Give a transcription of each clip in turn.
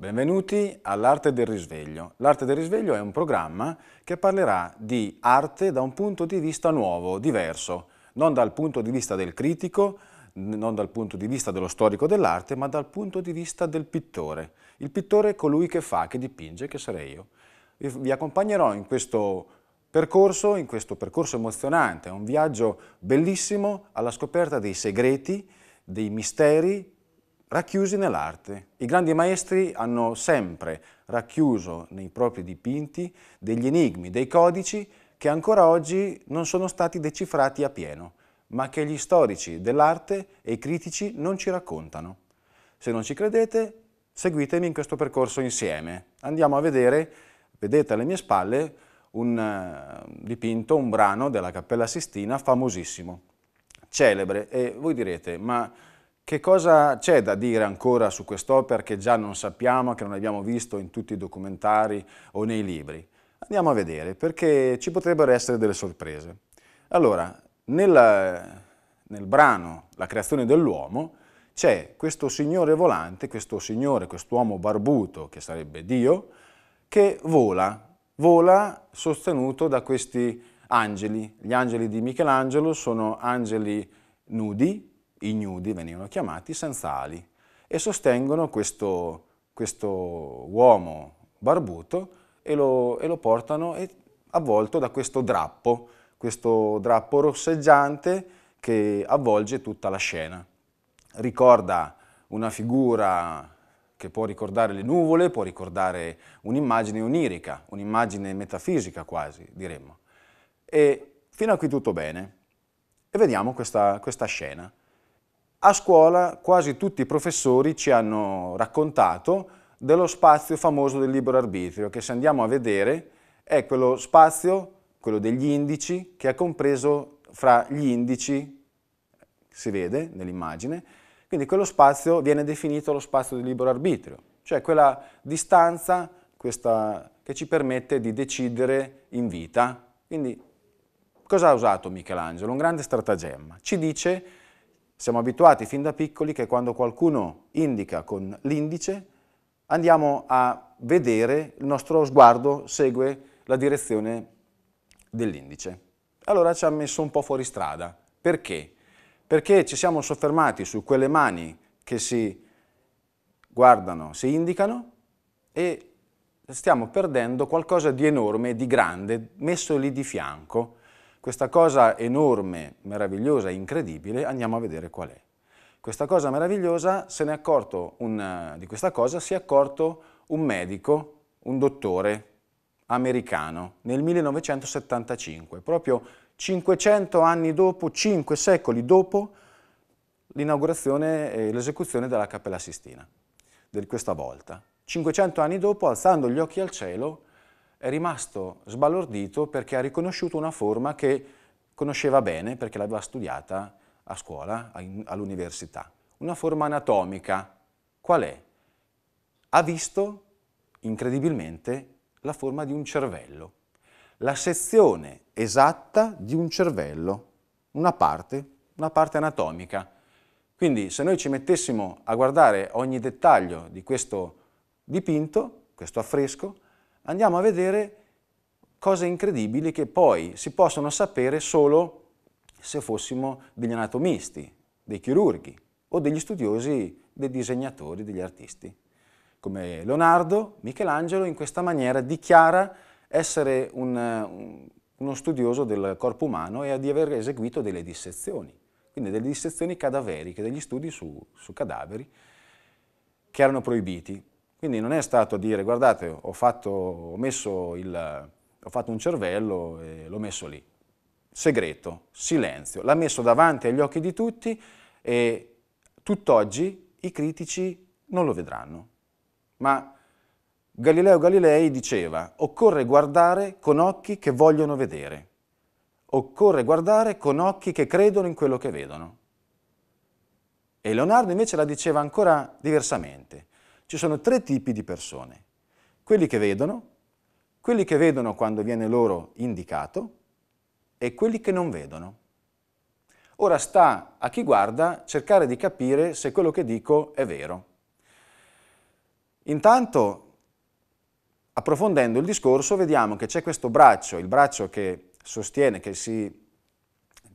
Benvenuti all'Arte del Risveglio. L'Arte del Risveglio è un programma che parlerà di arte da un punto di vista nuovo, diverso, non dal punto di vista del critico, non dal punto di vista dello storico dell'arte, ma dal punto di vista del pittore. Il pittore è colui che fa, che dipinge, che sarei io. Vi accompagnerò in questo percorso, in questo percorso emozionante, un viaggio bellissimo alla scoperta dei segreti, dei misteri racchiusi nell'arte. I grandi maestri hanno sempre racchiuso nei propri dipinti degli enigmi, dei codici che ancora oggi non sono stati decifrati a pieno, ma che gli storici dell'arte e i critici non ci raccontano. Se non ci credete, seguitemi in questo percorso insieme. Andiamo a vedere, vedete alle mie spalle, un eh, dipinto, un brano della Cappella Sistina famosissimo, celebre, e voi direte, ma che cosa c'è da dire ancora su quest'opera che già non sappiamo, che non abbiamo visto in tutti i documentari o nei libri? Andiamo a vedere, perché ci potrebbero essere delle sorprese. Allora, nel, nel brano La creazione dell'uomo c'è questo signore volante, questo signore, quest'uomo barbuto, che sarebbe Dio, che vola, vola sostenuto da questi angeli. Gli angeli di Michelangelo sono angeli nudi, i nudi venivano chiamati senza ali, e sostengono questo, questo uomo barbuto e lo, e lo portano e, avvolto da questo drappo, questo drappo rosseggiante che avvolge tutta la scena. Ricorda una figura che può ricordare le nuvole, può ricordare un'immagine onirica, un'immagine metafisica quasi, diremmo. E fino a qui tutto bene. E vediamo questa, questa scena. A scuola quasi tutti i professori ci hanno raccontato dello spazio famoso del libero arbitrio, che se andiamo a vedere è quello spazio, quello degli indici, che è compreso fra gli indici, si vede nell'immagine, quindi quello spazio viene definito lo spazio del libero arbitrio, cioè quella distanza questa, che ci permette di decidere in vita. Quindi cosa ha usato Michelangelo? Un grande stratagemma. Ci dice siamo abituati fin da piccoli che quando qualcuno indica con l'indice andiamo a vedere, il nostro sguardo segue la direzione dell'indice. Allora ci ha messo un po' fuori strada. Perché? Perché ci siamo soffermati su quelle mani che si guardano, si indicano e stiamo perdendo qualcosa di enorme, di grande, messo lì di fianco, questa cosa enorme, meravigliosa, incredibile, andiamo a vedere qual è. Questa cosa meravigliosa, se ne è accorto un, eh, di questa cosa si è accorto un medico, un dottore americano, nel 1975, proprio 500 anni dopo, 5 secoli dopo l'inaugurazione e l'esecuzione della Cappella Sistina, di questa volta. 500 anni dopo, alzando gli occhi al cielo, è rimasto sbalordito perché ha riconosciuto una forma che conosceva bene perché l'aveva studiata a scuola, all'università. Una forma anatomica. Qual è? Ha visto, incredibilmente, la forma di un cervello. La sezione esatta di un cervello, una parte, una parte anatomica. Quindi se noi ci mettessimo a guardare ogni dettaglio di questo dipinto, questo affresco, andiamo a vedere cose incredibili che poi si possono sapere solo se fossimo degli anatomisti, dei chirurghi o degli studiosi, dei disegnatori, degli artisti. Come Leonardo, Michelangelo in questa maniera dichiara essere un, uno studioso del corpo umano e di aver eseguito delle dissezioni, quindi delle dissezioni cadaveriche, degli studi su, su cadaveri che erano proibiti. Quindi non è stato dire guardate ho fatto, ho messo il, ho fatto un cervello e l'ho messo lì. Segreto, silenzio, l'ha messo davanti agli occhi di tutti e tutt'oggi i critici non lo vedranno. Ma Galileo Galilei diceva occorre guardare con occhi che vogliono vedere, occorre guardare con occhi che credono in quello che vedono. E Leonardo invece la diceva ancora diversamente. Ci sono tre tipi di persone. Quelli che vedono, quelli che vedono quando viene loro indicato e quelli che non vedono. Ora sta a chi guarda cercare di capire se quello che dico è vero. Intanto, approfondendo il discorso, vediamo che c'è questo braccio, il braccio che sostiene, che si...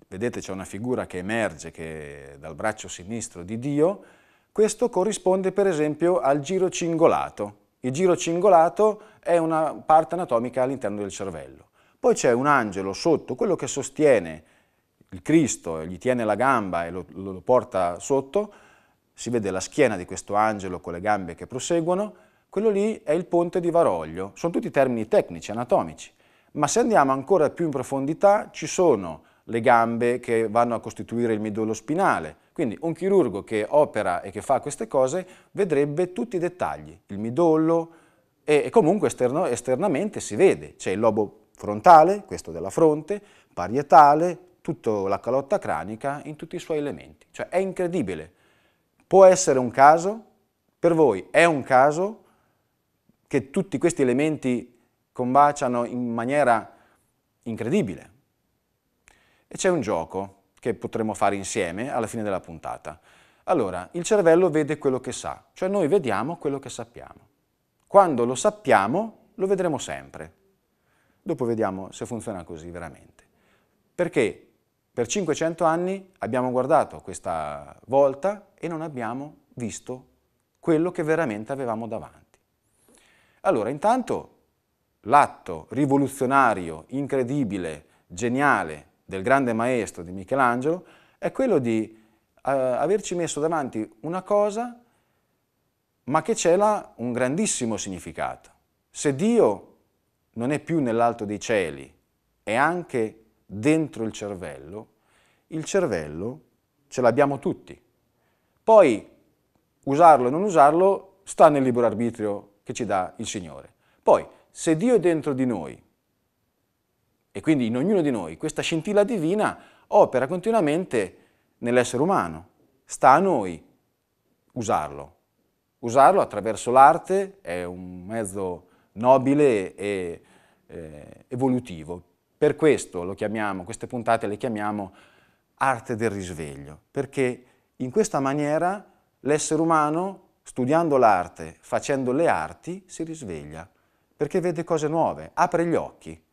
Vedete c'è una figura che emerge che, dal braccio sinistro di Dio, questo corrisponde per esempio al giro cingolato. Il giro cingolato è una parte anatomica all'interno del cervello. Poi c'è un angelo sotto, quello che sostiene il Cristo, gli tiene la gamba e lo, lo porta sotto, si vede la schiena di questo angelo con le gambe che proseguono, quello lì è il ponte di Varoglio. Sono tutti termini tecnici, anatomici. Ma se andiamo ancora più in profondità, ci sono le gambe che vanno a costituire il midollo spinale. Quindi un chirurgo che opera e che fa queste cose vedrebbe tutti i dettagli, il midollo e, comunque esterno, esternamente si vede, c'è il lobo frontale, questo della fronte, parietale, tutta la calotta cranica in tutti i suoi elementi. Cioè è incredibile. Può essere un caso? Per voi è un caso che tutti questi elementi combaciano in maniera incredibile? E c'è un gioco che potremo fare insieme alla fine della puntata. Allora, il cervello vede quello che sa, cioè noi vediamo quello che sappiamo. Quando lo sappiamo, lo vedremo sempre. Dopo vediamo se funziona così veramente. Perché per 500 anni abbiamo guardato questa volta e non abbiamo visto quello che veramente avevamo davanti. Allora, intanto, l'atto rivoluzionario, incredibile, geniale del grande maestro di Michelangelo è quello di eh, averci messo davanti una cosa ma che ce l'ha un grandissimo significato. Se Dio non è più nell'alto dei cieli, è anche dentro il cervello, il cervello ce l'abbiamo tutti. Poi usarlo o non usarlo sta nel libero arbitrio che ci dà il Signore. Poi, se Dio è dentro di noi e quindi in ognuno di noi questa scintilla divina opera continuamente nell'essere umano. Sta a noi usarlo. Usarlo attraverso l'arte è un mezzo nobile e eh, evolutivo. Per questo chiamiamo, queste puntate le chiamiamo arte del risveglio, perché in questa maniera l'essere umano, studiando l'arte, facendo le arti, si risveglia, perché vede cose nuove, apre gli occhi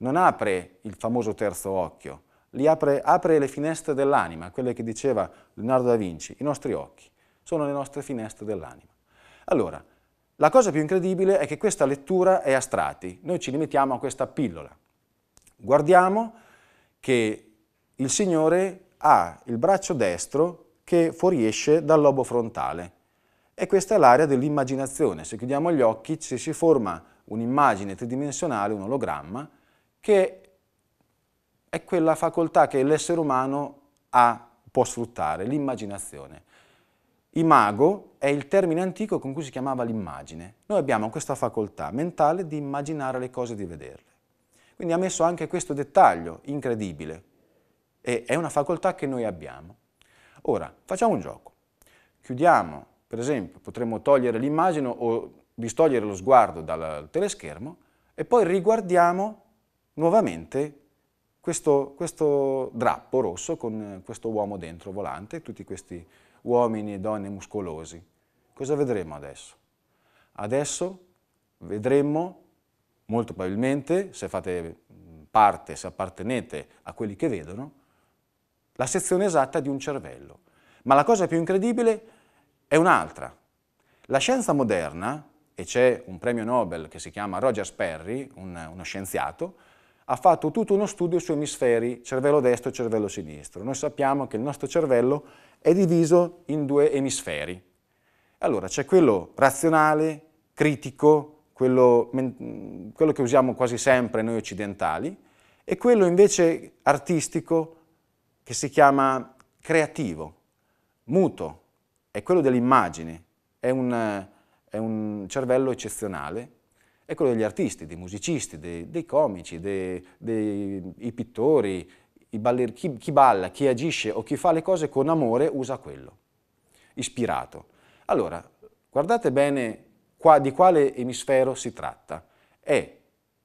non apre il famoso terzo occhio, apre, apre le finestre dell'anima, quelle che diceva Leonardo da Vinci, i nostri occhi, sono le nostre finestre dell'anima. Allora, la cosa più incredibile è che questa lettura è a strati, noi ci limitiamo a questa pillola. Guardiamo che il Signore ha il braccio destro che fuoriesce dal lobo frontale e questa è l'area dell'immaginazione. Se chiudiamo gli occhi ci si forma un'immagine tridimensionale, un ologramma, che è quella facoltà che l'essere umano ha, può sfruttare, l'immaginazione. Imago è il termine antico con cui si chiamava l'immagine. Noi abbiamo questa facoltà mentale di immaginare le cose e di vederle. Quindi ha messo anche questo dettaglio incredibile. E è una facoltà che noi abbiamo. Ora, facciamo un gioco. Chiudiamo, per esempio, potremmo togliere l'immagine o distogliere lo sguardo dal teleschermo e poi riguardiamo nuovamente questo, questo drappo rosso con eh, questo uomo dentro volante, tutti questi uomini e donne muscolosi. Cosa vedremo adesso? Adesso vedremo, molto probabilmente, se fate mm, parte, se appartenete a quelli che vedono, la sezione esatta di un cervello. Ma la cosa più incredibile è un'altra. La scienza moderna, e c'è un premio Nobel che si chiama Roger Sperry, un, uno scienziato, ha fatto tutto uno studio su emisferi cervello destro e cervello sinistro. Noi sappiamo che il nostro cervello è diviso in due emisferi. Allora, c'è quello razionale, critico, quello, quello che usiamo quasi sempre noi occidentali, e quello invece artistico che si chiama creativo, muto, è quello dell'immagine, è un, è un cervello eccezionale è quello degli artisti, dei musicisti, dei, dei comici, dei, dei pittori, baller, chi, chi balla, chi agisce o chi fa le cose con amore usa quello, ispirato. Allora, guardate bene qua, di quale emisfero si tratta. È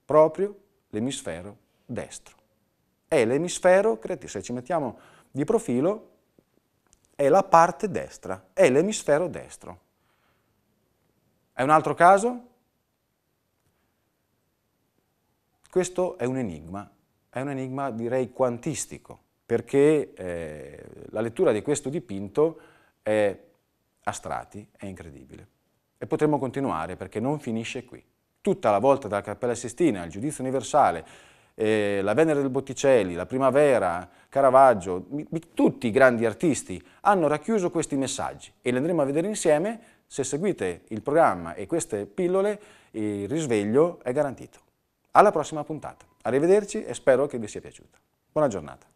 proprio l'emisfero destro. È l'emisfero, se ci mettiamo di profilo, è la parte destra, è l'emisfero destro. È un altro caso? Questo è un enigma, è un enigma direi quantistico, perché eh, la lettura di questo dipinto è a strati, è incredibile. E potremmo continuare perché non finisce qui. Tutta la volta dalla Cappella Sistina al Giudizio Universale, eh, la Venere del Botticelli, la Primavera, Caravaggio, mi, mi, tutti i grandi artisti hanno racchiuso questi messaggi e li andremo a vedere insieme. Se seguite il programma e queste pillole, il risveglio è garantito. Alla prossima puntata. Arrivederci e spero che vi sia piaciuta. Buona giornata.